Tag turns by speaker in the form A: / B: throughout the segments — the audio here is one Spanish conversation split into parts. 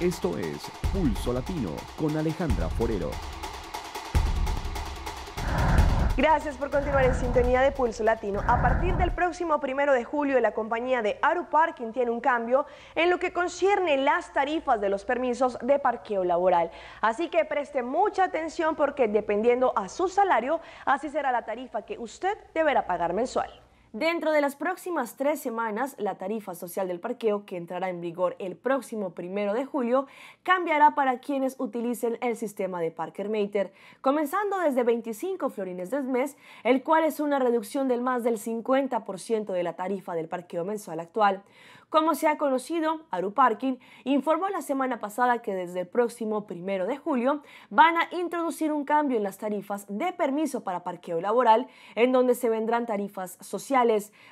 A: Esto es Pulso Latino con Alejandra Forero. Gracias por continuar en sintonía de Pulso Latino. A partir del próximo primero de julio, la compañía de Aru Parking tiene un cambio en lo que concierne las tarifas de los permisos de parqueo laboral. Así que preste mucha atención porque dependiendo a su salario, así será la tarifa que usted deberá pagar mensual. Dentro de las próximas tres semanas, la tarifa social del parqueo, que entrará en vigor el próximo primero de julio, cambiará para quienes utilicen el sistema de Parker Mater, comenzando desde 25 florines del mes, el cual es una reducción del más del 50% de la tarifa del parqueo mensual actual. Como se ha conocido, Aru Parking informó la semana pasada que desde el próximo primero de julio van a introducir un cambio en las tarifas de permiso para parqueo laboral, en donde se vendrán tarifas sociales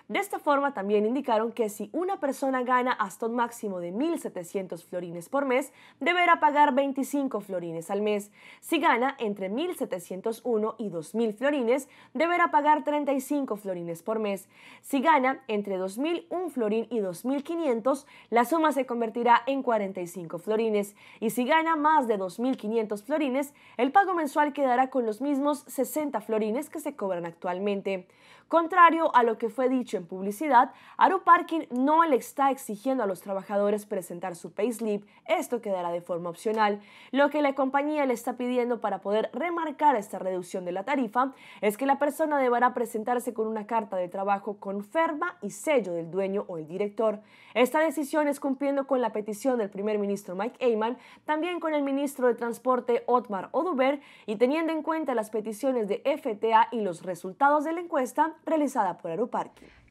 A: de esta forma también indicaron que si una persona gana hasta un máximo de 1.700 florines por mes, deberá pagar 25 florines al mes. Si gana entre 1.701 y 2.000 florines, deberá pagar 35 florines por mes. Si gana entre 2.001 florín y 2.500, la suma se convertirá en 45 florines. Y si gana más de 2.500 florines, el pago mensual quedará con los mismos 60 florines que se cobran actualmente. Contrario a lo que que fue dicho en publicidad, Aru Parking no le está exigiendo a los trabajadores presentar su payslip, esto quedará de forma opcional. Lo que la compañía le está pidiendo para poder remarcar esta reducción de la tarifa es que la persona deberá presentarse con una carta de trabajo con ferma y sello del dueño o el director. Esta decisión es cumpliendo con la petición del primer ministro Mike Ayman, también con el ministro de Transporte Otmar Oduber y teniendo en cuenta las peticiones de FTA y los resultados de la encuesta realizada por Aru parque.